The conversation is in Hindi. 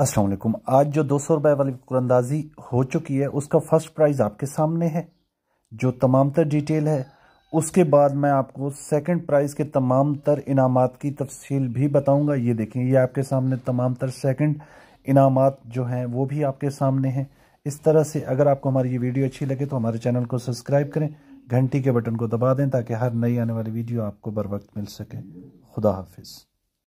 अस्सलाम वालेकुम आज जो दो सौ रुपये वाली कुरंदाजी हो चुकी है उसका फर्स्ट प्राइज़ आपके सामने है जो तमाम तर डिटेल है उसके बाद मैं आपको सेकंड प्राइज़ के तमाम तर इनाम की तफसील भी बताऊंगा ये देखें ये आपके सामने तमाम तर सेकंड इनाम जो हैं वो भी आपके सामने हैं इस तरह से अगर आपको हमारी ये वीडियो अच्छी लगे तो हमारे चैनल को सब्सक्राइब करें घंटी के बटन को दबा दें ताकि हर नई आने वाली वीडियो आपको बर वक्त मिल सके खुदा हाफिज़